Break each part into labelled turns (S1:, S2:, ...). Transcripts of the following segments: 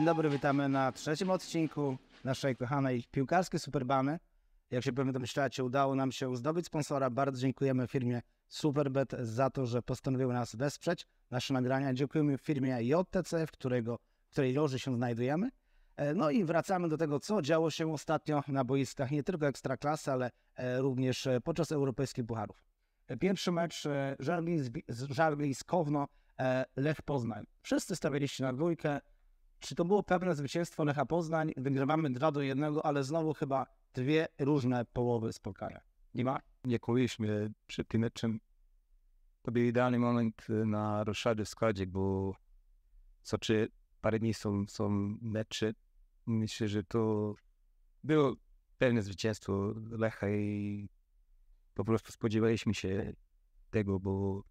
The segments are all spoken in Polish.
S1: Dzień dobry, witamy na trzecim odcinku naszej kochanej piłkarskiej Superbany. Jak się pewnie domyślacie, udało nam się zdobyć sponsora. Bardzo dziękujemy firmie Superbet za to, że postanowiły nas wesprzeć, nasze nagrania. Dziękujemy firmie JTC, w, którego, w której loży się znajdujemy. E, no i wracamy do tego, co działo się ostatnio na boiskach nie tylko Ekstraklasy, ale e, również e, podczas europejskich pucharów. Pierwszy mecz Żarli z Kowno, Lech Poznań. Wszyscy stawialiście na dwójkę, czy to było pewne zwycięstwo Lecha Poznań? Wygrywamy 2 do 1, ale znowu chyba dwie różne połowy spotkania. Nie ma? Nie kłujliśmy przed tym meczem. To był idealny moment y, na ruszanie w składzie, bo co czy parę dni są, są mecze. Myślę, że to było pewne zwycięstwo Lecha i po prostu spodziewaliśmy się tego, bo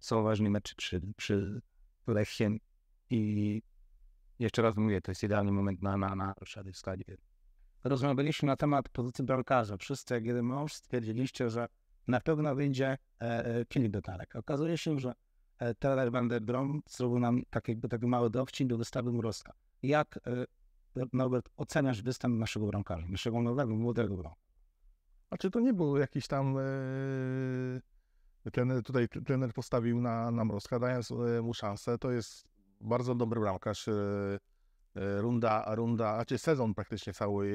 S1: są ważne mecze przy, przy Lechiem i jeszcze raz mówię, to jest idealny moment na, na, na roszady w składzie. Rozmawialiśmy na temat pozycji bramkarza. Wszyscy, jak jeden mąż, stwierdziliście, że na pewno będzie e, e, Okazuje się, że e, Teller van der Brom zrobił nam tak jakby taki mały dowcip do wystawy Mrozka. Jak, e, Norbert, oceniasz występ naszego bramkarza, naszego nowego, młodego bramkarza?
S2: Znaczy to nie był jakiś tam... E... Trener, tutaj trener postawił na, na Mrozka, dając e, mu szansę. To jest bardzo dobry bramkarz. Y, y, runda, runda, czy znaczy sezon praktycznie cały,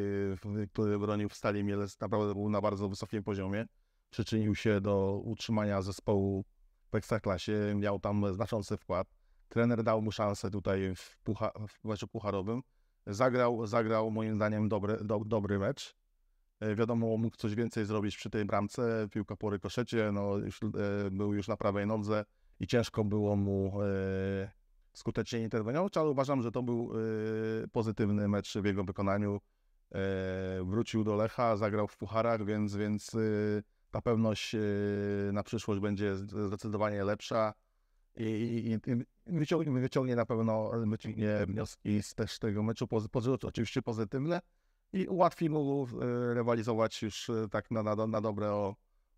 S2: który bronił w Stali Mielec, naprawdę był na bardzo wysokim poziomie. Przyczynił się do utrzymania zespołu w Ekstraklasie, miał tam znaczący wkład. Trener dał mu szansę tutaj w, pucha, w meczu pucharowym. Zagrał, zagrał moim zdaniem dobry, do, dobry mecz. E, wiadomo, mógł coś więcej zrobić przy tej bramce, piłka po rykoszecie, no, już, e, był już na prawej nodze i ciężko było mu e, skutecznie interweniował. ale uważam, że to był y, pozytywny mecz w jego wykonaniu. E, wrócił do Lecha, zagrał w pucharach, więc, więc y, ta pewność y, na przyszłość będzie zdecydowanie lepsza i, i, i wyciągnie, wyciągnie, na pewno wyciągnie wnioski z też tego meczu, oczywiście pozytywne i ułatwi mu rywalizować już tak na, na, na dobre o,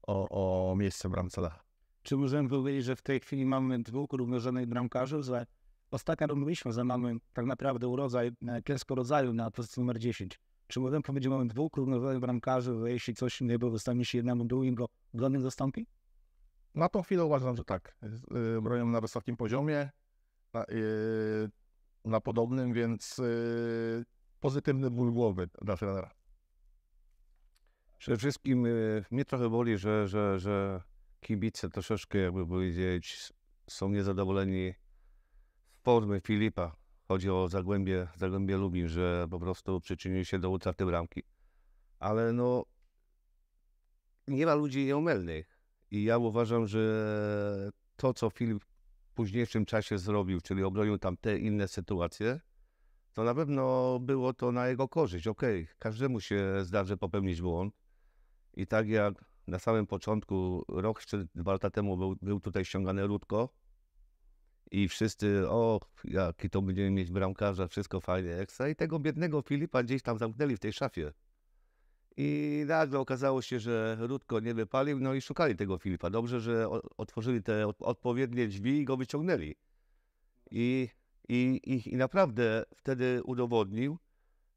S2: o, o miejsce w ramce Lecha.
S1: Czy możemy powiedzieć, że w tej chwili mamy dwóch równorzędnych bramkarzy, że Ostatnio mówiliśmy, że mamy tak naprawdę urodzaj, e, klęsko rodzaju na pozycji numer 10. Czy możemy powiedzieć, że mamy dwóch równoważnych bramkarzy, że jeśli coś nie było, stanie się jednemu drugim, go Glonek zastąpi?
S2: Na tą chwilę uważam, że tak. Y, bronią na wysokim poziomie, na, yy, na podobnym, więc yy, pozytywny ból głowy dla trenera. Przede wszystkim yy, mnie trochę boli, że, że, że
S3: kibice troszeczkę, jakby powiedzieć, są niezadowoleni formy Filipa, chodzi o Zagłębie, Zagłębie Lubin, że po prostu przyczynił się do utraty bramki. Ale no, nie ma ludzi nieomylnych. I ja uważam, że to, co Filip w późniejszym czasie zrobił, czyli obronił tam te inne sytuacje, to na pewno było to na jego korzyść. Okej, okay, każdemu się zdarzy popełnić błąd. I tak jak na samym początku, rok czy dwa lata temu był, był tutaj ściągany Rudko, i wszyscy, o, jaki to będziemy mieć bramkarza, wszystko fajnie, ekstra. I tego biednego Filipa gdzieś tam zamknęli w tej szafie. I nagle okazało się, że Rudko nie wypalił, no i szukali tego Filipa. Dobrze, że otworzyli te odpowiednie drzwi i go wyciągnęli. I, i, i, i naprawdę wtedy udowodnił,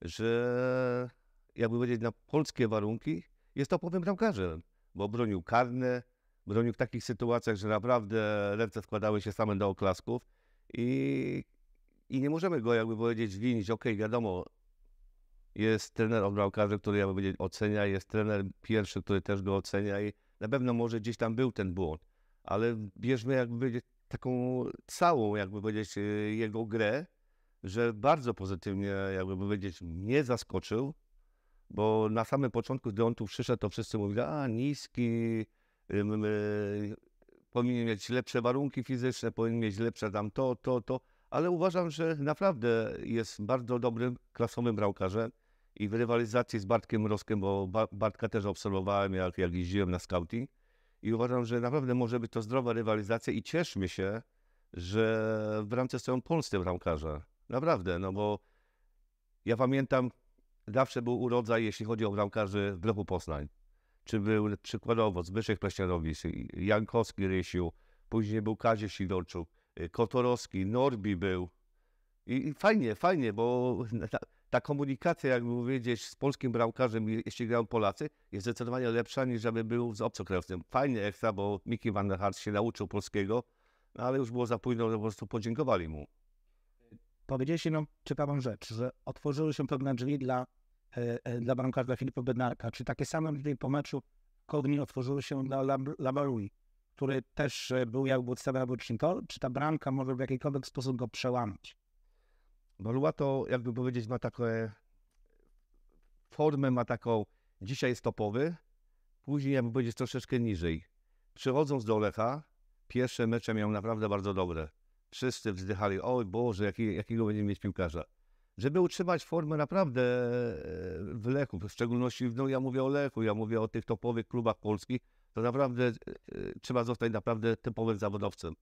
S3: że jakby powiedzieć na polskie warunki, jest to topowym bramkarzem, bo bronił karne, bronił w takich sytuacjach, że naprawdę ręce składały się same do oklasków i, i nie możemy go jakby powiedzieć winić, okej, okay, wiadomo, jest trener od który jakby powiedzieć ocenia, jest trener pierwszy, który też go ocenia i na pewno może gdzieś tam był ten błąd, ale bierzmy jakby taką całą, jakby powiedzieć, y, jego grę, że bardzo pozytywnie, jakby powiedzieć, mnie zaskoczył, bo na samym początku, gdy on tu przyszedł, to wszyscy mówili, a niski, Y, powinien mieć lepsze warunki fizyczne, powinien mieć lepsze tam to, to, to, ale uważam, że naprawdę jest bardzo dobrym, klasowym bramkarzem i w rywalizacji z Bartkiem Roskiem, bo Bartka też obserwowałem, jak, jak jeździłem na scouting i uważam, że naprawdę może być to zdrowa rywalizacja i cieszmy się, że w bramce stoją polscy bramkarze. Naprawdę, no bo ja pamiętam, zawsze był urodzaj, jeśli chodzi o bramkarzy w Lechu Poznań czy był przykładowo Zbyszek Pleśnianowicz, Jankowski Rysiu, później był Kazie Sidorczuk, y, Kotorowski, Norbi był. I, fajnie, fajnie, bo ta, ta komunikacja, jakby powiedzieć, z polskim bramkarzem, jeśli grają Polacy, jest zdecydowanie lepsza niż żeby był z obcokrajowcem. Fajnie ekstra, bo Miki van der Hart się nauczył polskiego, no ale już było za późno, że po prostu podziękowali mu.
S1: Powiedzieliście nam ciekawą rzecz, że otworzyły się pewne drzwi dla E, e, dla bramkarza Filipa Bednarka, czy takie same tutaj po meczu Kogni otworzyły się dla Labarui, który też e, był jakby odstawia bocznika, czy ta bramka może w jakikolwiek sposób go przełamać?
S3: Balua no, to, jakby powiedzieć, ma taką formę, ma taką, dzisiaj jest topowy, później jakby powiedzieć troszeczkę niżej. Przychodząc do Lecha, pierwsze mecze miał naprawdę bardzo dobre. Wszyscy wzdychali, oj Boże, jaki, jakiego będziemy mieć piłkarza żeby utrzymać formę naprawdę e, w leku, w szczególności, no ja mówię o leku, ja mówię o tych topowych klubach polskich, to naprawdę e, trzeba zostać naprawdę typowym zawodowcem.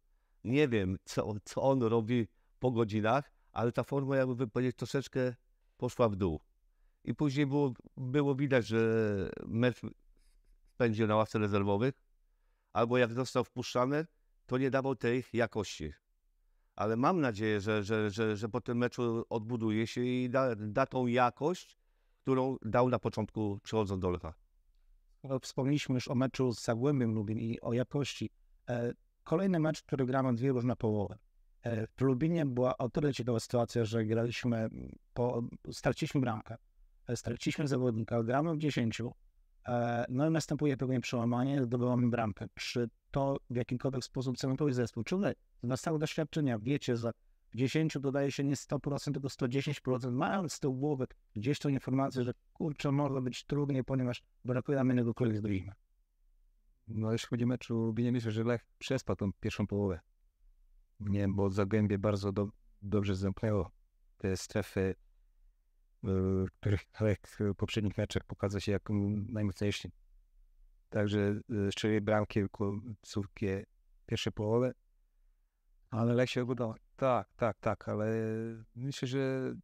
S3: Nie wiem, co, co on robi po godzinach, ale ta forma, jakby powiedzieć, troszeczkę poszła w dół. I później było, było widać, że mecz spędził na ławce rezerwowych, albo jak został wpuszczany, to nie dawał tej jakości ale mam nadzieję, że, że, że, że po tym meczu odbuduje się i da, da tą jakość, którą dał na początku przychodząc do Lecha.
S1: No, wspomnieliśmy już o meczu z Zagłębiem Lubin i o jakości. E, kolejny mecz, który gramy dwie różne połowy. E, w Lubinie była o tyle ciekawa sytuacja, że graliśmy, mm, po, straciliśmy bramkę, e, straciliśmy zawodnika, gramy w dziesięciu, no i następuje pewne przełamanie, zdobywamy bramkę. Przy to w jakikolwiek sposób cementuje zespół. Czy wy na stałe doświadczenia wiecie, że w 10 dodaje się nie 100%, tylko 110%, mając z tyłu głowy gdzieś tą informację, że kurczę, może być trudniej, ponieważ brakuje nam innego kolegi z drugim. No jeśli chodzi o mecz Lubinie, myślę, że Lech przespał tą pierwszą połowę. Nie, bo Zagłębie bardzo do, dobrze zamknęło te strefy, y, w których Lech w poprzednich meczach pokazał się jako najmocniejszy Także e, strzeli bramki końcówkę pierwsze połowy, ale Lech się udało. Tak, tak, tak, ale myślę, że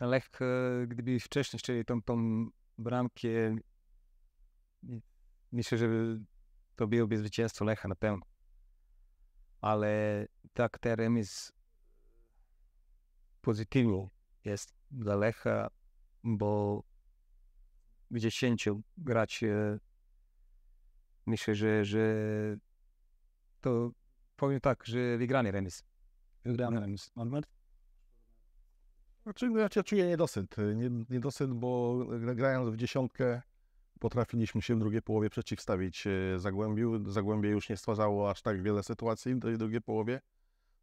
S1: Lech, e, gdyby wcześniej strzelił tą, tą bramkę, myślę, że to byłoby zwycięstwo Lecha na pewno. Ale tak, ten remis pozytywny jest dla Lecha, bo w 10 graczy e, Myślę, że, że to powiem tak, że wygrany remis. Wygrany tak. remis.
S2: Znaczy, no, ja czuję niedosyt. Niedosyt, bo grając w dziesiątkę potrafiliśmy się w drugiej połowie przeciwstawić e, Zagłębiu. Zagłębie już nie stwarzało aż tak wiele sytuacji w tej drugiej połowie.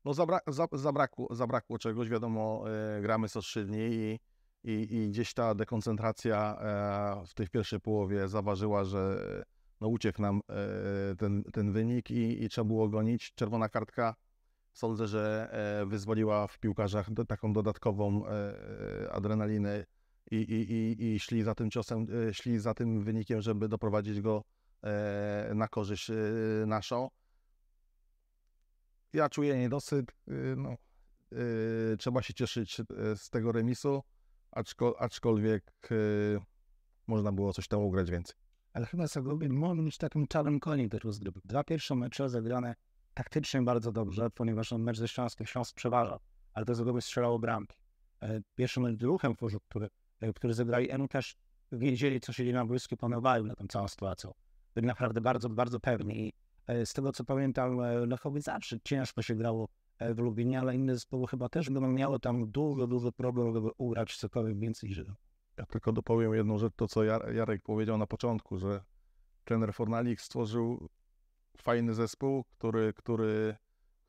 S2: No zabra zabrakło, zabrakło czegoś, wiadomo, e, gramy co trzy dni i, i, i, gdzieś ta dekoncentracja e, w tej pierwszej połowie zaważyła, że no uciekł nam e, ten, ten wynik i, i trzeba było gonić. Czerwona kartka sądzę, że e, wyzwoliła w piłkarzach taką dodatkową e, adrenalinę i, i, i, i szli za tym ciosem, szli za tym wynikiem, żeby doprowadzić go na korzyść naszą. Ja czuję niedosyt. No, trzeba się cieszyć z tego remisu, aczkolwiek można było coś tam ugrać więcej ale chyba Zagłębie może być takim czarnym koniem tej rozgrywki.
S1: Dwa pierwsze mecze zagrane taktycznie bardzo dobrze, ponieważ on mecz ze Śląskiem Śląsk przeważa, ale to Zagłębie strzelało bramki. E, pierwszym mecz Ruchem e, który, który zegrali, też wiedzieli, co się dzieje na boisku, panowali na tą całą sytuację. Byli naprawdę bardzo, bardzo pewni e, z tego, co pamiętam, Lechowi zawsze ciężko się grało w Lubinie, ale inne zespoły chyba
S2: też będą miały tam dużo, dużo problemów, żeby ugrać cokolwiek więcej Żydów. Ja tylko dopowiem jedną rzecz, to co Jarek powiedział na początku, że trener Fornalik stworzył fajny zespół, który, który,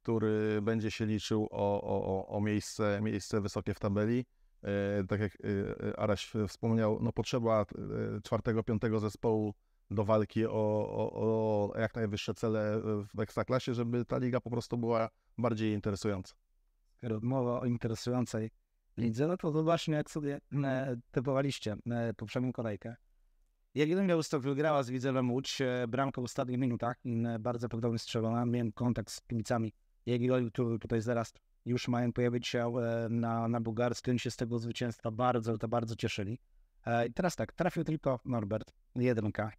S2: który będzie się liczył o, o, o miejsce, miejsce wysokie w tabeli. E, tak jak e, Araś wspomniał, no potrzeba e, czwartego, piątego zespołu do walki o, o, o jak najwyższe cele w Ekstraklasie, żeby ta liga po prostu była bardziej interesująca.
S1: Mowa o interesującej lidze, no to właśnie jak sobie e, typowaliście e, poprzednią kolejkę. Jagiellonia Białystok wygrała z Widzelem Łódź e, bramką w ostatnich minutach. Bardzo podobny strzelona. Miałem kontakt z kibicami Jagiellonii, którzy tutaj zaraz już mają pojawić się na, na Bułgarsku. się z tego zwycięstwa bardzo, to bardzo cieszyli. I teraz tak, trafił tylko Norbert, jedynka.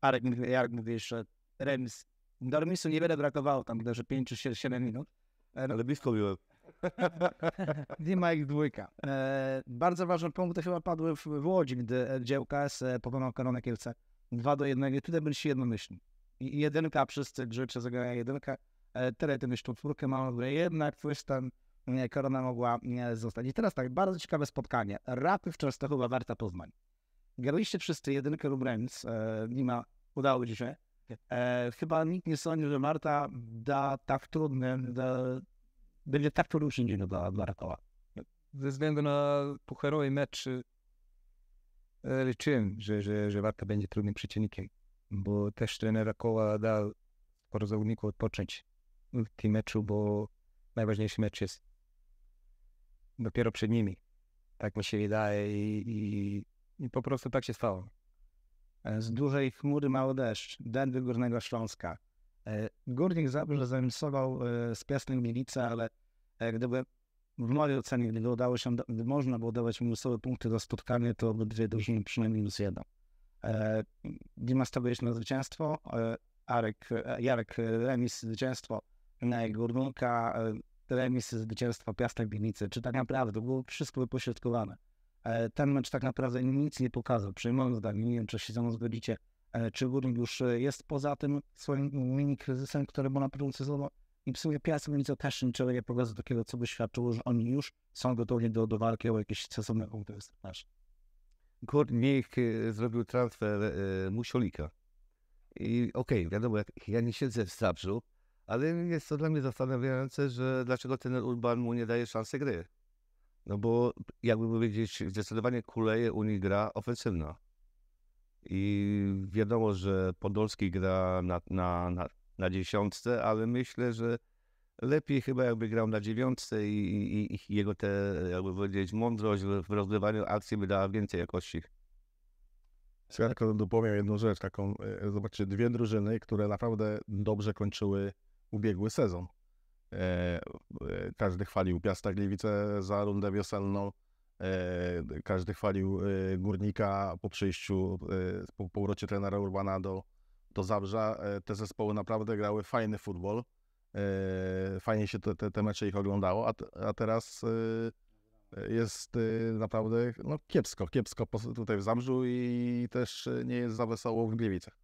S1: Arek, jak mówisz, że remis. Do remisu niewiele brakowało tam, że 5 czy 7 minut. No, Ale blisko było. Nie ma ich dwójka. E, bardzo ważne punkty chyba padły w, w Łodzi, gdy działkas e, pokonał Koronę Kielce 2 do 1 i tutaj byliście jednomyślni. I jedynka, wszyscy grzycze zagrają jedynkę. E, tyle tym jeszcze czwórkę mamy, jednak coś tam e, korona mogła nie, zostać. I teraz tak, bardzo ciekawe spotkanie. Rapy w chyba Warta Poznań. Graliście wszyscy jedynkę lub remis, e, nie ma, udało ci się. E, chyba nikt nie sądził, że Marta da tak trudny, da, będzie tak to różnie dla, dla Rakowa. Ze względu na pucharowy mecz e, liczyłem, że, że, że Warta będzie trudnym przeciwnikiem, bo też trener Rakowa dał sporo zawodników odpocząć w tym meczu, bo najważniejszy mecz jest dopiero przed nimi. Tak mi się wydaje i, i, i po prostu tak się stało. E, z dużej chmury mało deszcz. Dęby Górnego Śląska. E, górnik Zabrze zamisował e, z Piastem Milicę, ale e, gdyby w mojej ocenie, gdyby udało się, gdy można było dawać minusowe punkty za spotkanie, to obydwie drużyny przynajmniej minus jeden. Dima stawiłeś na zwycięstwo, Arek, Jarek remis zwycięstwo Górnika, remis zwycięstwo, Piastek Bienicy. Czy tak naprawdę było wszystko wypośrodkowane? Ten mecz tak naprawdę nic nie pokazał, Przyjmując zdanie, nie wiem czy się ze mną zgodzicie, E, czy górnik już e, jest poza tym swoim mini kryzysem, który był na początku sezonu i psuje Piast Gliwice też niczego nie pokazuje takiego, co by świadczyło, że oni już są gotowi do, do walki o jakieś sezonne punkty wystrzelarz.
S3: Górnik e, zrobił transfer y, Musiolika. I okej, okay, wiadomo, ja nie siedzę w Zabrzu, ale jest to dla mnie zastanawiające, że dlaczego ten Urban mu nie daje szansy gry. No bo jakby powiedzieć, zdecydowanie kuleje u nich gra ofensywna. I wiadomo, że Podolski gra na, na, na, na dziesiątce, ale myślę, że lepiej chyba jakby grał na dziewiątce i, i, i jego te, jakby powiedzieć, mądrość w rozgrywaniu akcji by dała więcej jakości.
S2: Ja tylko dopowiem jedną rzecz, taką, e, zobaczcie, dwie drużyny, które naprawdę dobrze kończyły ubiegły sezon. E, e każdy chwalił Piasta Gliwice za rundę wiosenną, E, każdy chwalił e, Górnika po przyjściu, e, po powrocie trenera Urbana do, do Zabrza. Te zespoły naprawdę grały fajny futbol. Fajnie się te, te, te mecze ich oglądało, a, a teraz jest naprawdę no, kiepsko, kiepsko tutaj w Zabrzu i też nie jest za wesoło w Gliwicach.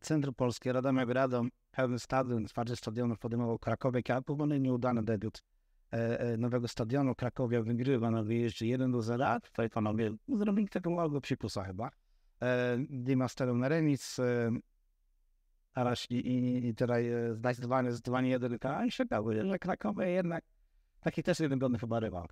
S2: Centrum Polskie,
S1: Radomiak Radom, pełny stadion, twarzy stadionów podejmował Krakowie, był no nieudany debiut E, e, nowego stadionu Krakowia wygrywa na wyjeździe 1 do 0. Tutaj panowie no, zrobili taką małego przypusa chyba. E, Dima sterem na remis. Araś i, i, i tutaj zdecydowanie, zdecydowanie jeden a i czekały, że Krakowie jednak taki też jeden godny chyba rywał.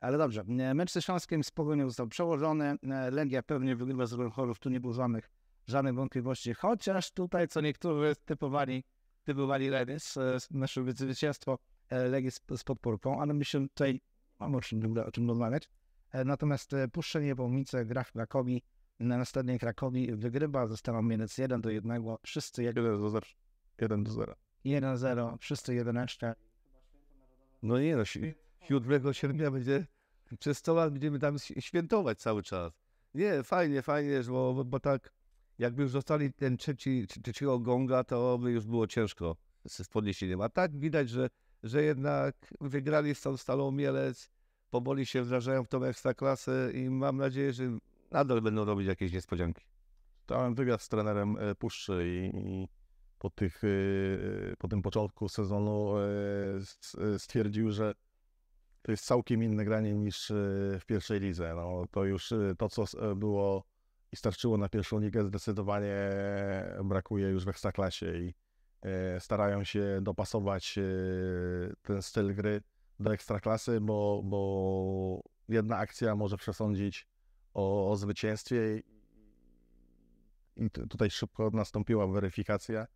S1: Ale dobrze, mecz ze Śląskiem spokojnie został przełożony. Legia pewnie wygrywa z Chorów, tu nie było żadnych, żadnych wątpliwości. Chociaż tutaj, co niektórzy typowali, typowali remis, nasze zwycięstwo E, legi z, z podpórką, ale myślę, że tutaj no, mamy o czym, o czym rozmawiać. E, natomiast e, puszczenie Bołnice gra w Krakowi, na następnej Krakowi wygrywa ze staną minus 1 do 1, wszyscy 1 do
S3: 0. 1 do 0.
S1: 1 0, wszyscy 11.
S3: No nie no, 7 sierpnia będzie, przez 100 lat będziemy tam świętować cały czas. Nie, fajnie, fajnie, bo, bo tak jakby już dostali ten trzeci, trzeciego gonga, to by już było ciężko z podniesieniem. A tak widać, że że jednak wygrali z tą Stalą Mielec, powoli się wdrażają w tą ekstraklasę i mam nadzieję, że
S2: nadal będą robić jakieś niespodzianki. Dałem wywiad z trenerem e, Puszczy i, i po, tych, e, e, po tym początku sezonu stwierdził, że to jest całkiem inne granie niż w pierwszej lidze. No, to już to, co było i starczyło na pierwszą ligę, zdecydowanie brakuje już w Ekstraklasie i E, starają się dopasować e, ten styl gry do ekstraklasy, bo, bo jedna akcja może przesądzić o, o zwycięstwie i tutaj szybko nastąpiła weryfikacja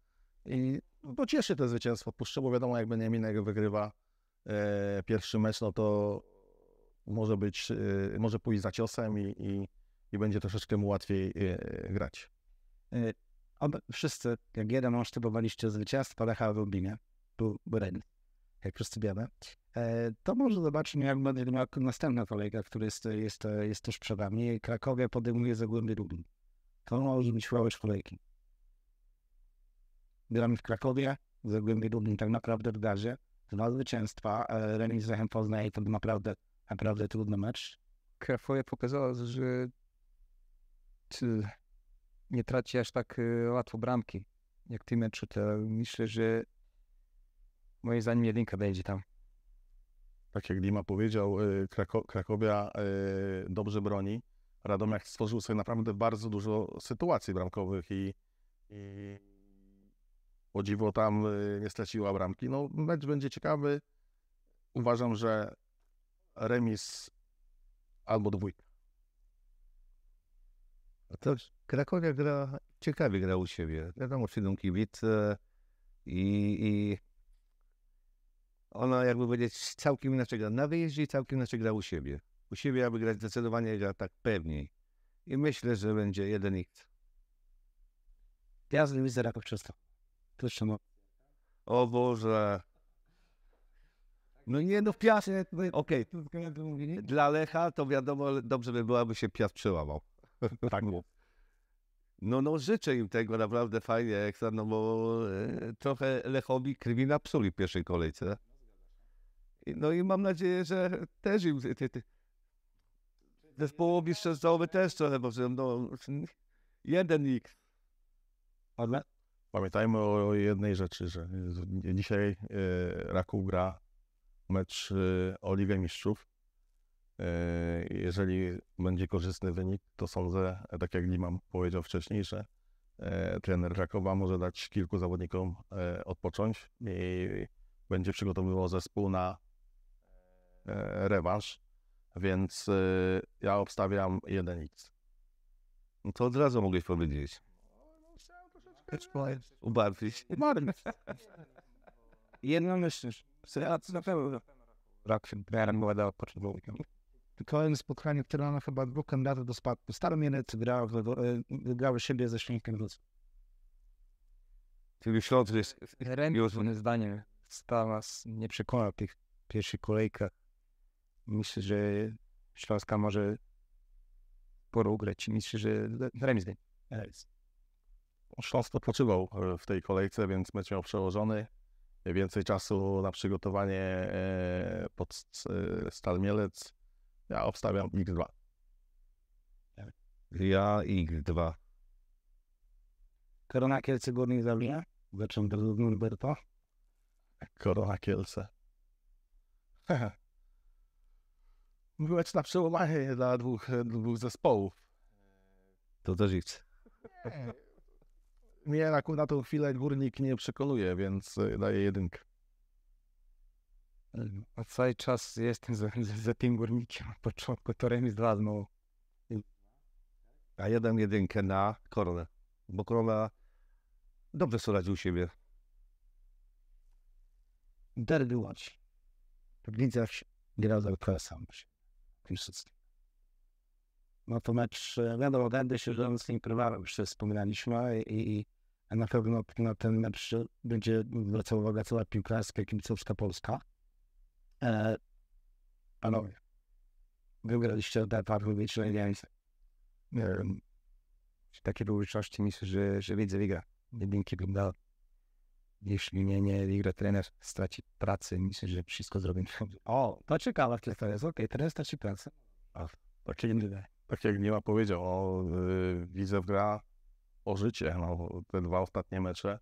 S2: i no, cieszy to zwycięstwo Puszczy, bo wiadomo, jak Beniaminek wygrywa e, pierwszy mecz, no to może być, e, może pójść za ciosem i, i, i będzie troszeczkę mu łatwiej e, grać. E, Obe, wszyscy, jak jeden mąż,
S1: typowaliście zwycięstwo Lecha w Lublinie, był Ryn, jak wszyscy wiemy. E, to może zobaczymy, jak będzie następna kolejka, która jest, jest, jest tuż przed nami. Krakowie podejmuje Zagłębie Lublin. To może być ławecz kolejki. Gramy w Krakowie, Zagłębie Lublin tak naprawdę w gazie. Dwa zwycięstwa, e, remis z Lechem Poznań to naprawdę, naprawdę trudny mecz. Krakowie pokazało, że nie traci aż tak y, łatwo bramki jak ty
S2: meczu, to myślę, że moim zdaniem jedynka będzie tam. Tak jak Dima powiedział, y, Krako Krakowia y, dobrze broni. Radomiak stworzył sobie naprawdę bardzo dużo sytuacji bramkowych i, i o dziwo tam nie straciła bramki. No, mecz będzie ciekawy. Uważam, że remis albo dwójka.
S3: A też Krakowia gra, ciekawie gra u siebie. Wiadomo, przyjdą kibice i, i ona, jakby powiedzieć, całkiem inaczej gra na wyjeździe i całkiem inaczej gra u siebie. U siebie, aby grać zdecydowanie, gra tak pewniej. I myślę, że będzie jeden nikt. Ja z nim widzę Raków czysto. O Boże. No nie, no Piast, no okej. Okay. Dla Lecha to wiadomo, dobrze by aby się Piast przełamał. Tak było. No, no życzę im tego naprawdę fajnie, ekstra, no bo e, trochę Lechowi krwi napsuli w pierwszej kolejce. I, no i mam nadzieję, że też im ty, ty, zespołowi szczerzowy też trochę, bo no,
S2: jeden nikt. pamiętajmy o jednej rzeczy, że dzisiaj e, Raków gra mecz e, o Ligę Mistrzów Yy, jeżeli będzie korzystny wynik, to sądzę, tak jak Limam powiedział wcześniej, że yy, trener Krakowa może dać kilku zawodnikom yy, odpocząć i będzie przygotowywał zespół na rewanż, więc ja obstawiam 1x. No to od razu mogłeś powiedzieć. Ubarwić.
S1: Ubarwić.
S3: Jednomyślność.
S1: Na pewno. Brak się potrzebował kolejne spotkanie, które ona chyba dwóch kandydatów do spadku. Staromielec grał, e, wygrały siebie ze Śląskiem Wrocław. Czyli Śląsk jest... E, Remius, moim zdaniem, Stalas nie przekona tych pierwszych kolejkach. Myślę, że Śląska może sporo
S2: ugrać. Myślę, że remis daj. Śląsk odpoczywał e, w tej kolejce, więc mecz miał przełożony. Więcej czasu na przygotowanie pod Stalmielec. Ja obstawiam X2. Ja X2. Korona Kielce górnik zabija? Zaczął do Norberta. Korona Kielce. Mecz na przełomanie dla dwóch, dwóch zespołów. To też X. Mnie na, na tą chwilę górnik nie przekonuje, więc e, daję jedynkę. A cały
S1: czas jestem za, za tym górnikiem. Od początku to remis dwa znowu.
S3: A ja jedynkę na koronę, bo korona dobrze sobie radził u siebie. Derby Watch. Widzę,
S1: gra za sam No to mecz, e, wiadomo, Derby się z nim prywatnym już wspominaliśmy i, i na pewno na ten mecz będzie wracał uwagę cała piłkarska, kibicowska Polska. E, panowie, wygraliście te parę publiczne, nie wiem. takiej publiczności myślę, że, że widzę wygra. Jedynki bym dał. Jeśli nie, nie wygra trener, straci pracę. Myślę, że wszystko zrobię. O, to ciekawe, czy to jest. Okej, trener straci pracę.
S2: tak, jak, tak jak powiedział, o, y, widzę gra o życie. No, te dwa ostatnie mecze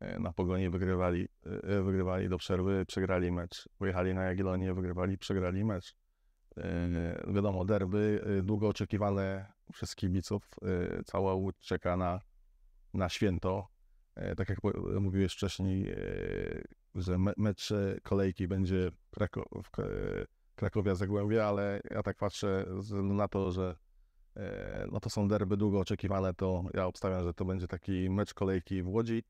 S2: E, na Pogonie wygrywali, e, wygrywali do przerwy, przegrali mecz. Pojechali na Jagiellonię, wygrywali, przegrali mecz. E, wiadomo, derby, długo oczekiwane przez kibiców. Cała Łódź czeka na, na święto. Tak jak mówiłeś wcześniej, że mecz kolejki będzie Krakowie Krakowia Zagłębie, ale ja tak patrzę na to, że no to są derby długo oczekiwane, to ja obstawiam, że to będzie taki mecz kolejki w Łodzi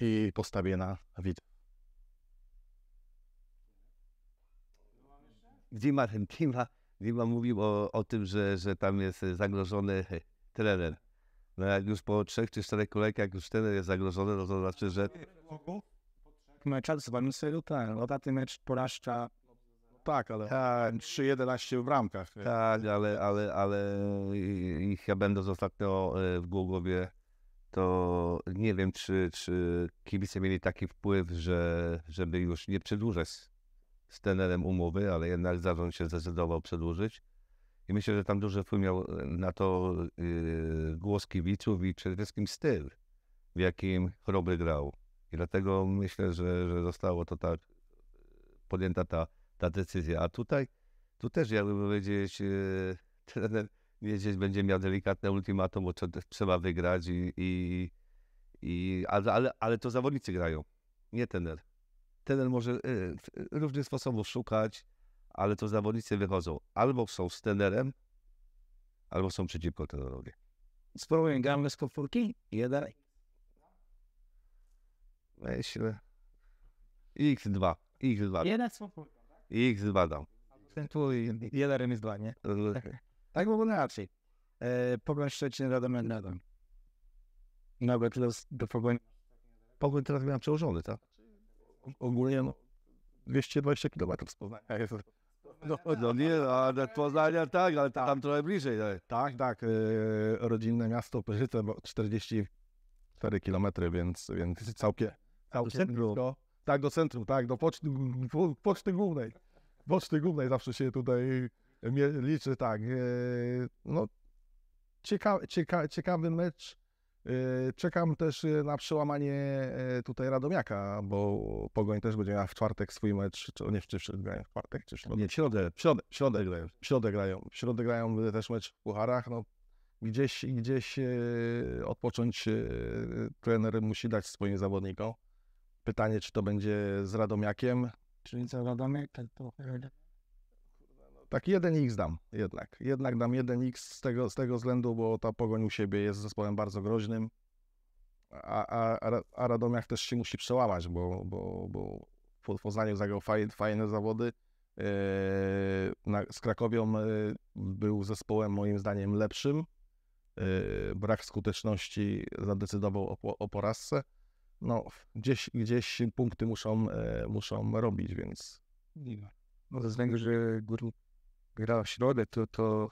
S2: i postawię na widok.
S3: Dima, Dima, Dima mówił o, o tym, że, że tam jest zagrożony trener. No jak już po trzech czy czterech kolejkach już trener jest zagrożony, no to znaczy, że...
S1: Meczach z Waniselu, tak. ten mecz porażka tak, ale tak. 3-11
S2: w ramkach.
S3: Tak, ale, ale, ale ich ja będę ostatnio e, w Głogowie to nie wiem, czy, czy kibice mieli taki wpływ, że, żeby już nie przedłużać z tenerem umowy, ale jednak zarząd się zdecydował przedłużyć. I myślę, że tam duży wpływ miał e, na to yy, głos kibiców i przede wszystkim styl, w jakim choroby grał. I dlatego myślę, że, że zostało to tak podjęta ta, ta decyzja. A tutaj, tu też jakby powiedzieć, yy, trener jeździec będzie miał delikatne ultimatum, bo trzeba wygrać i, i, i ale, ale to zawodnicy grają, nie tener. Tener może y, różnych sposobów szukać, ale to zawodnicy wychodzą. Albo są z tenerem, albo są przeciwko tenerowi. Spróbuję gamę z kopórki Jeden. Myślę. X2. X2. Jeden z kopórką, tak? X2 dam. Ten twój
S1: jeden remis dwa, nie? Tak było raczej. E, Pogoń Szczecin, Radom Radom.
S3: Nawet
S2: teraz do Pogoń... Pogoń teraz miałem przełożony, tak? Ogólnie no, 220 km z Poznania. No, no nie, ale Poznania
S3: tak, ale tam,
S2: trochę bliżej. Tak, tak. tak e, rodzinne miasto Pyrzyce, 44 km, więc, więc całkiem, całkiem blisko. Tak, do centrum, tak, do poczty, po, poczty głównej. Poczty głównej zawsze się tutaj liczy tak. E, no, ciekawy, cieka, ciekawy mecz. E, czekam też e, na przełamanie tutaj Radomiaka, bo Pogoń też będzie miała w czwartek swój mecz, czy nie, czy w grają w czwartek, czy w środę? Nie, w środę, w środę, w środę grają. W środę grają, w środę grają też mecz w Pucharach, no gdzieś, gdzieś odpocząć trener musi dać swoim zawodnikom. Pytanie, czy to będzie z Radomiakiem.
S1: Czyli za Radomiak, to to
S2: tak 1x dam jednak. Jednak dam 1x z tego, z tego względu, bo ta Pogoń u siebie jest zespołem bardzo groźnym, a, a, a też się musi przełamać, bo, bo, bo w Poznaniu zagrał fajne, fajne zawody. Yy, na, z Krakowią yy, był zespołem moim zdaniem lepszym. Yy, brak skuteczności zadecydował o, o porażce. No, gdzieś, gdzieś punkty muszą, muszą robić, więc. No, ze względu, że górnik gra środek, to, to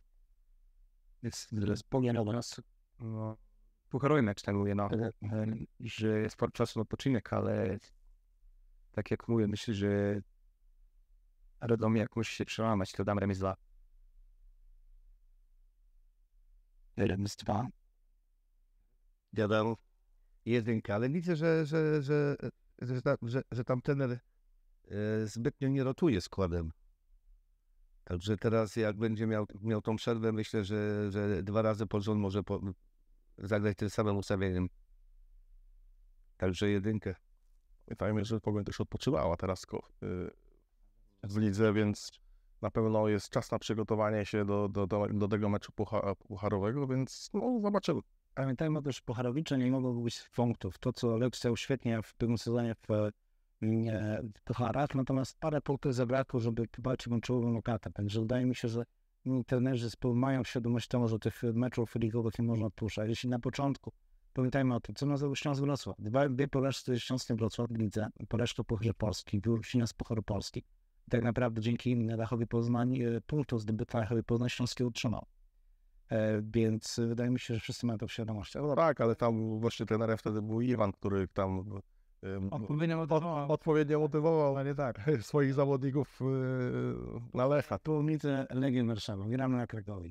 S1: jest mhm. tyle spokojne. No, pucharowy mecz mówię, no, mhm. że jest sporo czasu na odpoczynek, ale tak jak mówię, myślę, że Radom jak musi się przełamać, to dam remis 2.
S3: Remis 2. Ja dam jedynkę, ale widzę, że, że, że, że, że, że, że tam tener e, zbytnio nie rotuje składem. Także teraz jak będzie miał, miał tą przerwę, myślę, że, że dwa razy pod rząd może po, zagrać tym samym ustawieniem.
S2: Także jedynkę. Pamiętajmy, że Pogoń też odpoczywała teraz y, w lidze, więc na pewno jest czas na przygotowanie się do, do, do, do tego meczu pucha, pucharowego, więc no, zobaczymy. Pamiętajmy też, że pucharowicze nie mogą
S1: być punktów. To, co Lech chciał świetnie w tym sezonie w w pucharach, natomiast parę punktów zabrakło, żeby walczyć o czołową lokatę. Także wydaje mi się, że trenerzy zespołu mają świadomość tego, że tych meczów ligowych nie można puszczać. Jeśli na początku, pamiętajmy o tym, co nas Śląsk Wrocław. Dwa, dwie porażki z Śląskiem Wrocław w lidze, porażka Pucharze Polski, wyróżnienia z Pucharu Polski. Tak naprawdę dzięki Rachowi Poznań e, punktów zdobytych Rachowi Poznań Śląski utrzymał.
S2: E, więc wydaje mi się, że wszyscy mają to w świadomości. No tak, ale tam właśnie trenerem wtedy był Iwan, który tam no, odpowiednio motywował. Odpowiednio motywował, ale nie tak, swoich zawodników y, na Lecha. Tłumice Legii Warszawa, gramy na Krakowie.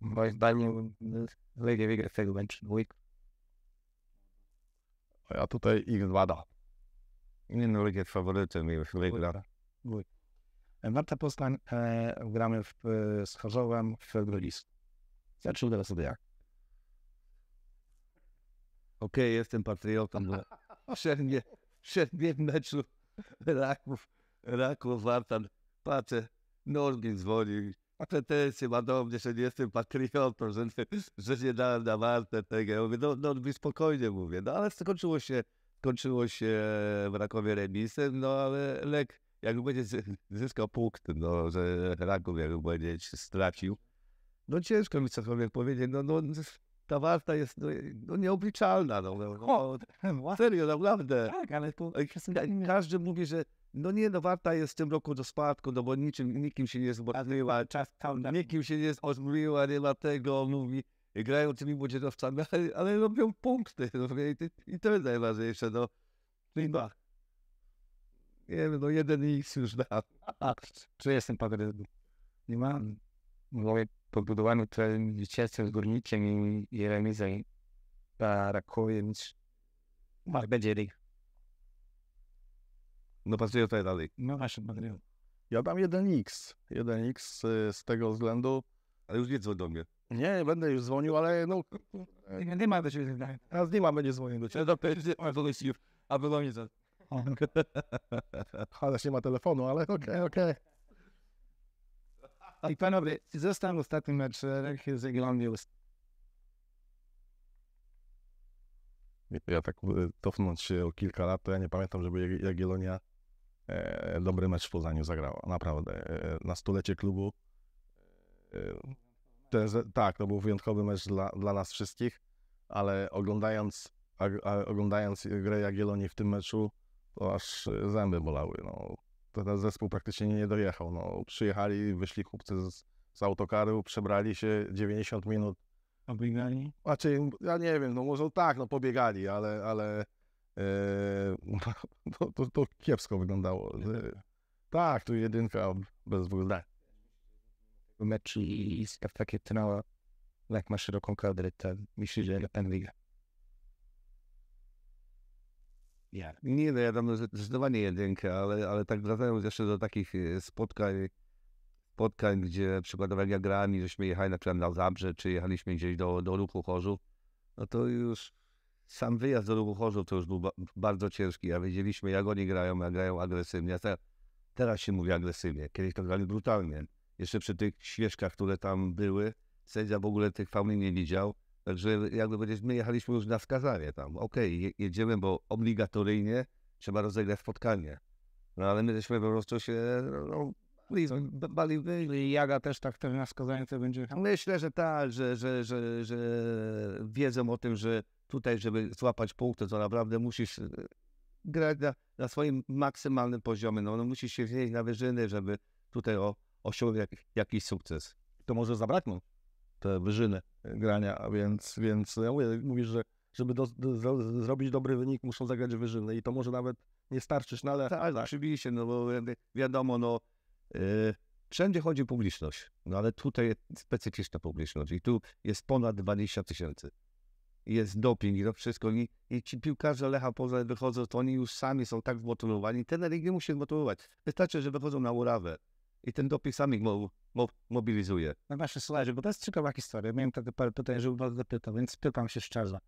S3: Moim zdaniem y, Legia wygra tego meczu dwójk. A ja tutaj ich bada. Nie no, Legia jest faworytem, już wygra.
S1: Dwójk. Marta Poznań, e, gramy w, e, z Chorzowem w Grodzisku. Zaczął teraz od jak?
S3: Okej, okay, jestem patriotą, ale wszędzie, wszędzie w meczu Raków, Raków, Wartan, patrzę, Norgin dzwoni, pretensje ma do mnie, że nie jestem patriotą, że, że nie dałem na Wartę tego. Ja mówię, no, no mi no, spokojnie mówię, no ale skończyło się, skończyło się w Rakowie remisem, no ale Lek, jak będzie zyskał punkt, no, że Raków jak będzie stracił, no ciężko mi cokolwiek powiedzieć, no, no ta warta jest no, no, nieobliczalna. No, no, no, no serio, naprawdę. Tak, ale to... Każdy mówi, że no nie, no warta jest w tym roku do spadku, no bo niczym, nikim się nie zmarnęła, czas nikim się nie odmówiła, nie ma tego, mówi, grają tymi młodzieżowcami, ale, ale robią punkty, no, i, i to jest najważniejsze, no. Czyli no, tak. nie wiem, no jeden X już da. Czy jestem pogryzł? Nie mam.
S1: Mówię, budowaniu tym zwycięstwem z Górnikiem i, remizem
S2: Parakowie, więc Mark będzie rig. No pasuje tutaj dalej. No właśnie, Madryl. Ja dam 1x. 1x z tego względu. Ale już nie dzwoń do mnie. Nie, będę już dzwonił, ale no. Nie, nie ma do ciebie zadania. Teraz nie ma, będzie dzwonił do ciebie. To będzie, a było nie za. Chociaż nie ma telefonu, ale okej, okay, okej. Okay i
S1: panowie, został ostatni mecz z Irlandią.
S2: Ja tak e, cofnąć się o kilka lat, to ja nie pamiętam, żeby Jagiellonia e, dobry mecz w Poznaniu zagrała, naprawdę. E, na stulecie klubu ten, tak, to był wyjątkowy mecz dla, dla nas wszystkich, ale oglądając, a, a, oglądając grę Jagiellonii w tym meczu, to aż zęby bolały. No teraz zespół praktycznie nie dojechał. No, przyjechali, wyszli kupcy z, z autokaru, przebrali się 90 minut. Pobiegali? Znaczy, ja nie wiem, no może tak, no pobiegali, ale, ale e, to, to, kiepsko wyglądało. Tak, tu jedynka bez wyglądania.
S1: Mecz i takie trwała, jak ma szeroką kadrę, to myślę, że ten wygra
S3: nie. Nie, no ja dam zdecydowanie jedynkę, ale, ale tak wracając jeszcze do takich e, spotkań, spotkań, gdzie przykładowo jak ja grałem i żeśmy jechali na przykład na Zabrze, czy jechaliśmy gdzieś do, do Ruchu Chorzów, no to już sam wyjazd do Ruchu Chorzów to już był ba bardzo ciężki, a wiedzieliśmy jak oni grają, jak grają agresywnie. te, teraz się mówi agresywnie, kiedyś to grali brutalnie. Jeszcze przy tych świeżkach, które tam były, sędzia w ogóle tych fauli nie widział Także jakby powiedzieć, my jechaliśmy już na skazanie tam. Okej, okay, jedziemy, bo obligatoryjnie trzeba rozegrać spotkanie. No ale my żeśmy po prostu się no, no bali wyjść. Jaga też tak na skazanie to będzie? Myślę, że tak, że, że, że, że wiedzą o tym, że tutaj, żeby złapać punkty, to naprawdę musisz e, grać na, na swoim maksymalnym poziomie. No, no musisz się wziąć na wyżyny, żeby tutaj o, osiągnąć jak, jakiś sukces.
S2: To może zabraknąć te wyżyny grania, więc, więc ja mówię, mówisz, że żeby do, do, zrobić dobry wynik, muszą zagrać wyżyny i to może nawet nie starczysz, no ale... Tak, tak.
S3: no bo wiadomo, no yy, wszędzie chodzi publiczność, no ale tutaj jest specyficzna publiczność i tu jest ponad 20 tysięcy. Jest doping i to wszystko i, i ci piłkarze Lecha Poznań wychodzą, to oni już sami są tak zmotywowani, ten nie musi zmotywować. Wystarczy, że wychodzą na urawę, i ten doping samych mo, mo, mobilizuje. Na
S1: no wasze slajdzie, bo to jest ciekawa historia. Miałem takie parę pytań, żeby was zapytał, więc pytam się szczerze.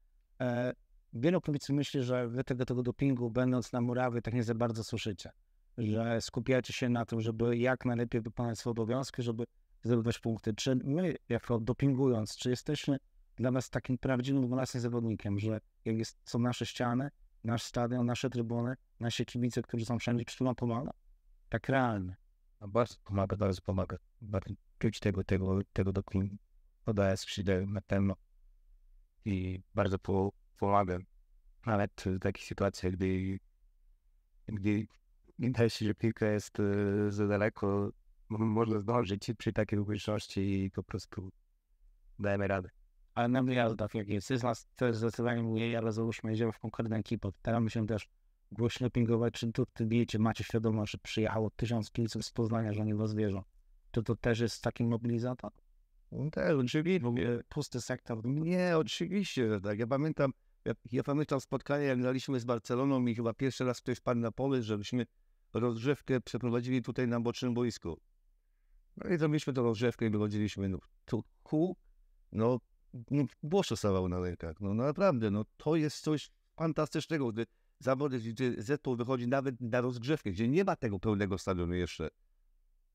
S1: E, wielu policji myśli, że wy tego, tego dopingu, będąc na murawie, tak nie za bardzo słyszycie. Że skupiacie się na tym, żeby jak najlepiej wykonać swoje obowiązki, żeby zdobywać punkty. Czy my, jako dopingując, czy jesteśmy dla nas takim prawdziwym własnym zawodnikiem, że jak jest, są nasze ściany, nasz stadion, nasze trybuny, nasi kibice, którzy są wszędzie, czy to ma pomaga? Tak realnie bardzo pomaga, bardzo pomaga. Bardzo czuć tego, tego, tego dopingu. Podaje skrzydeł na pewno i bardzo po, pomaga. Nawet w takich sytuacjach, gdy, gdy wydaje się, że piłka jest e, za daleko, można zdążyć przy takiej okoliczności i po prostu dajemy radę. Ale nam nie ja tak jak jest. Jest nas też zdecydowanie mniej, ale załóżmy, że w konkretnej ekipie. Staramy się też głośno pingować, czy to ty wiecie, macie świadomość, że przyjechało 1500 z Poznania, że oni was wierzą. Czy to też jest taki
S3: mobilizator? No tak, też, oczywiście. W ogóle pusty sektor. Nie, oczywiście, że tak. Ja pamiętam, ja, ja pamiętam spotkanie, jak graliśmy z Barceloną i chyba pierwszy raz ktoś wpadł na pomysł, żebyśmy rozgrzewkę przeprowadzili tutaj na bocznym boisku. No i zrobiliśmy tą rozgrzewkę i wychodziliśmy. No, tu ku, no, no błosze na rękach. No naprawdę, no to jest coś fantastycznego, gdy zawody, gdzie zespół wychodzi nawet na rozgrzewkę, gdzie nie ma tego pełnego stadionu jeszcze.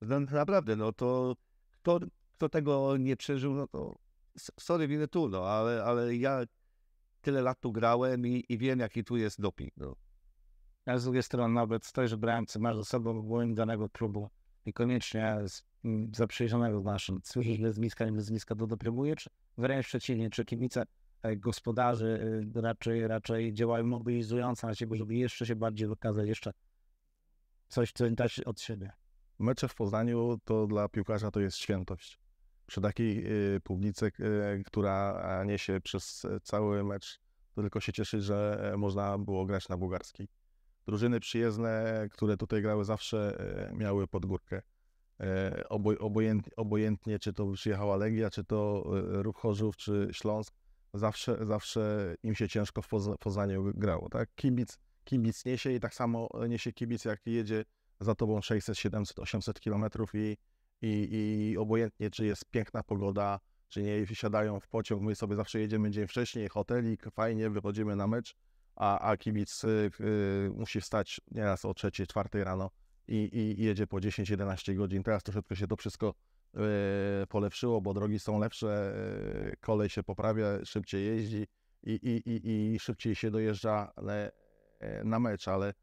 S3: No, naprawdę, no to kto, kto tego nie przeżył, no to sorry, winę tu, no ale, ale ja tyle lat tu grałem i, i wiem, jaki tu jest doping. No. A z drugiej strony nawet no,
S1: stoisz w bramce, masz ze sobą błąd danego próbu niekoniecznie z, mm, zaprzyjaźnionego z naszym, słyszysz z miska, z miska do doprymujesz, wręcz przeciwnie, czy kibice E, gospodarzy e, raczej, raczej działają mobilizująco na siebie, żeby jeszcze się bardziej wykazać, jeszcze
S2: coś, co dać od siebie. Mecze w Poznaniu to dla piłkarza to jest świętość. Przy takiej e, publice, która niesie przez cały mecz, to tylko się cieszy, że można było grać na bułgarskiej. Drużyny przyjezdne, które tutaj grały zawsze, miały podgórkę. Obojętnie, obojętnie, czy to przyjechała Legia, czy to Ruch Chorzów, czy Śląsk, zawsze, zawsze im się ciężko w Poza, Poznaniu grało, tak? Kibic, kibic niesie i tak samo niesie kibic, jak jedzie za tobą 600, 700, 800 kilometrów i, i, i obojętnie, czy jest piękna pogoda, czy nie, wsiadają w pociąg, my sobie zawsze jedziemy dzień wcześniej, hotelik, fajnie, wychodzimy na mecz, a, a kibic y, y, musi wstać nieraz o 3, 4 rano i, i jedzie po 10-11 godzin. Teraz troszeczkę się to wszystko E, polepszyło, bo drogi są lepsze, e, kolej się poprawia, szybciej jeździ i, i, i, i szybciej się dojeżdża e, na mecz, ale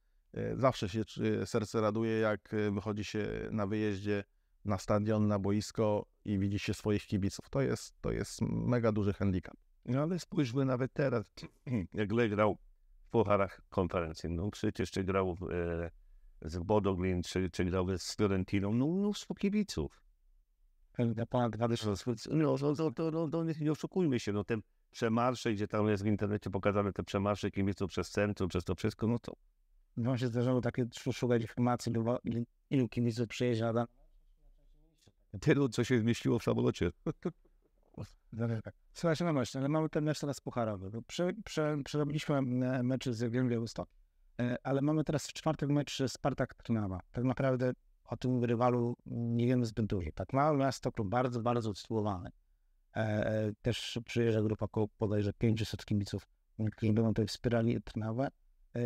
S2: zawsze się serce raduje, jak wychodzi się na wyjeździe na stadion, na boisko i widzi się swoich kibiców. To jest, to jest mega duży handicap. No ale spójrzmy nawet teraz,
S3: jak Le grał w pucharach konferencji. No przecież czy grał w, z Bodoglin, czy, czy grał z Fiorentiną, no mnóstwo kibiców no, no, no, no nie oszukujmy się, no te przemarsze, gdzie tam jest w internecie pokazane te przemarsze kibiców przez centrum, przez to wszystko, no to...
S1: No się zdarzało takie szukać informacji, ilu kibiców przyjeżdża na Tylu, co się zmieściło w samolocie. Słuchajcie, no tak. właśnie, ale mamy ten mecz teraz pucharowy. Prze, prze, przerobiliśmy e, mecz z Jagiellonią Wystok, e, ale mamy teraz w czwartek mecz Spartak Trnawa. Tak naprawdę o tym rywalu nie wiemy zbyt dużo. Tak, małe miasto, bardzo, bardzo usytuowane. E, e też przyjeżdża grupa około bodajże 500 kibiców, którzy będą tutaj wspierali Trnawę. E,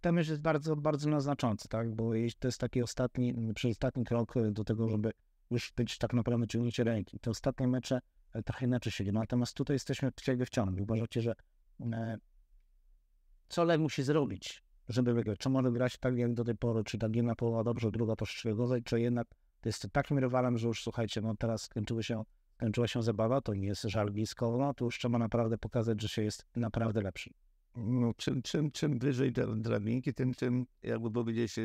S1: ten mecz jest bardzo, bardzo naznaczący, tak? bo to jest taki ostatni, przedostatni krok e, do tego, żeby już być tak naprawdę ciągnięcie ręki. Te ostatnie mecze e, trochę inaczej się dzieją, natomiast tutaj jesteśmy jakby w ciągu. Uważacie, że e, co musi zrobić, żeby wygrać. Czy może grać tak jak do tej pory, czy ta jedna połowa dobrze, druga troszeczkę gorzej, czy jednak to jest takim rywalem, że już słuchajcie, no teraz skończyły się, skończyła się zabawa, to nie jest żal blisko, no to już trzeba naprawdę pokazać, że się jest naprawdę lepszy. No, czym, czym, czym wyżej drabinki, tym, tym
S3: jakby powiedzieć, e,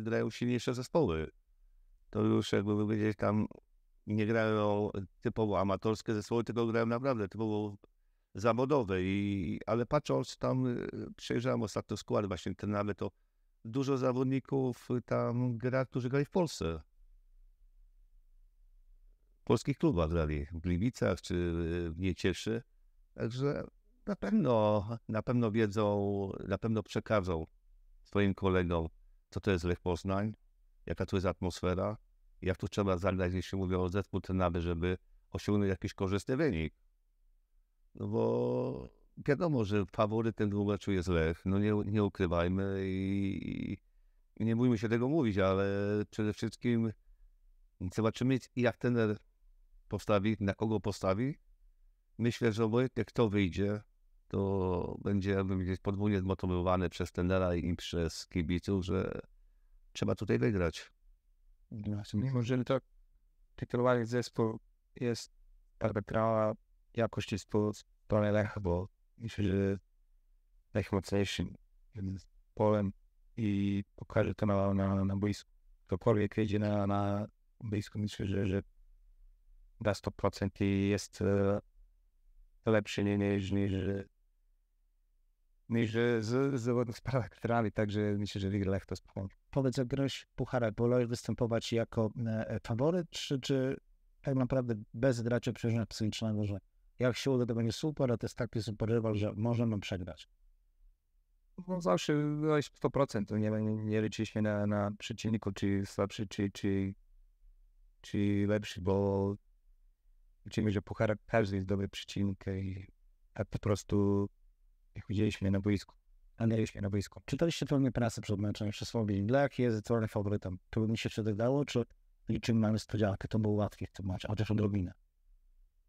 S3: grają silniejsze zespoły. To już jakby powiedzieć, tam nie grają typowo amatorskie zespoły, tylko grają naprawdę typowo zawodowe, i, ale patrząc tam, y, przejrzałem ostatnio skład właśnie ten nawet, to dużo zawodników tam gra, którzy grali w Polsce. W polskich klubach grali, w Gliwicach czy y, w Niecieszy. Także na pewno, na pewno wiedzą, na pewno przekażą swoim kolegom, co to jest Lech Poznań, jaka to jest atmosfera, jak tu trzeba zagrać, jeśli mówią o zespół trenaby, żeby osiągnąć jakiś korzystny wynik. No bo wiadomo, że faworytem tego meczu jest Lech, no nie, nie ukrywajmy i, i nie bójmy się tego mówić, ale przede wszystkim zobaczymy jak ten postawi, na kogo postawi. Myślę, że obojętnie kto wyjdzie, to będzie gdzieś podwójnie zmotywowany przez tenera i przez kibiców, że trzeba tutaj wygrać.
S1: Mimo, że to tytułowanych zespół jest arbitrała jakość jest po stronie Lecha, bo myślę, że Lech mocniejszym polem i pokaże to na, na, na boisku. Ktokolwiek jedzie na, na boisku, myślę, że, że da 100% i jest e, lepszy niż, niż, niż e, z zawodnych parametrami, także myślę, że wygra Lech to spokojnie. Powiedz, jak grałeś pucharach, wolałeś występować jako e, faworyt, czy, czy tak naprawdę bez graczy przeżycia psychicznego, że jak się uda, to będzie super, a to jest taki super rywal, że możemy przegrać. No zawsze byłeś 100%, nie, nie, nie liczyliśmy na, na przeciwniku, czy słabszy, czy, czy, czy lepszy, bo widzimy, że puchar każdy jest dobry przeciwnik i a po prostu jak widzieliśmy na boisku, a mieliśmy na boisku. Czytaliście pełnię prasy przed meczem, jeszcze słowie, dla jaki jest zdecydowanym faworytem? To by mi się wtedy dało, czy liczymy na niespodziankę? To było łatwiej w tym meczu, chociaż odrobinę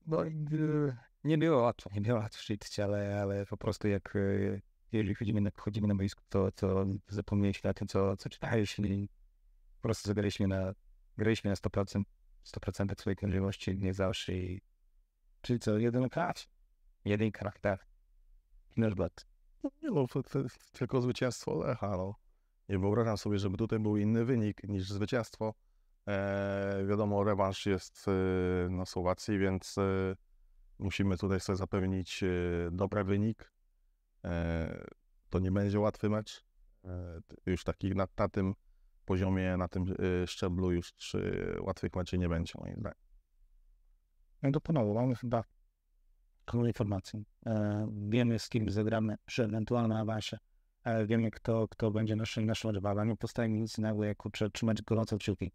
S1: no, tak. e, nie było łatwo, nie było łatwo żyć, ale, ale po prostu jak e, jeżeli chodzimy na, chodzimy na boisku, to, to zapomnieliśmy o tym, co, co czytaliśmy i po prostu zagraliśmy na, graliśmy na 100%, 100% swojej możliwości, nie zawsze. I, czyli co, jeden klas, jeden charakter, tak.
S2: nasz blat. No, nie no, tylko zwycięstwo, ale halo. No. Nie wyobrażam sobie, żeby tutaj był inny wynik niż zwycięstwo. E, wiadomo, rewanż jest e, na Słowacji, więc e, musimy tutaj sobie zapewnić dobry wynik. To nie będzie łatwy mecz. Już takich na, na tym poziomie, na tym szczeblu już łatwych meczy nie będzie, moim zdaniem.
S1: No to ponownie, mamy chyba tą informację. Wiemy, z kim zagramy przy ewentualnym awansie. Wiemy, kto, kto będzie naszym, naszym rywalem. Nie powstaje nic innego, jak trzymać gorąco kciuki.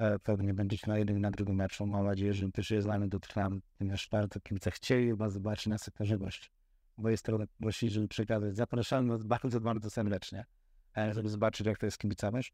S1: E, pewnie będziecie na jednym i na drugim meczu. Mam nadzieję, że też je z nami dotrwamy. Ponieważ bardzo kimce chcieli chyba zobaczyć na sektorze gości. Mojej strony prosili, żeby przekazać. Zapraszamy was bardzo, bardzo serdecznie, e, żeby zobaczyć, jak to jest kibicami. Już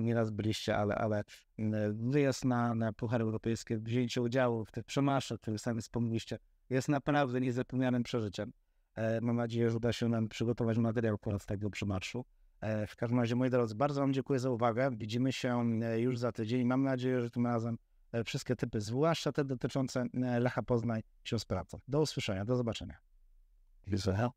S1: nieraz byliście, ale, ale mm, wyjazd na, na Puchar Europejski, wzięcie udziału w tych przemarszach, o których sami wspomnieliście, jest naprawdę niezapomnianym przeżyciem. E, mam nadzieję, że uda się nam przygotować materiał akurat z tego przemarszu. E, w każdym razie, moi drodzy, bardzo Wam dziękuję za uwagę. Widzimy się e, już za tydzień. Mam nadzieję, że tym razem e, wszystkie typy, zwłaszcza te dotyczące Lecha Poznań, się sprawdzą. Do usłyszenia, do zobaczenia.
S2: Widzę.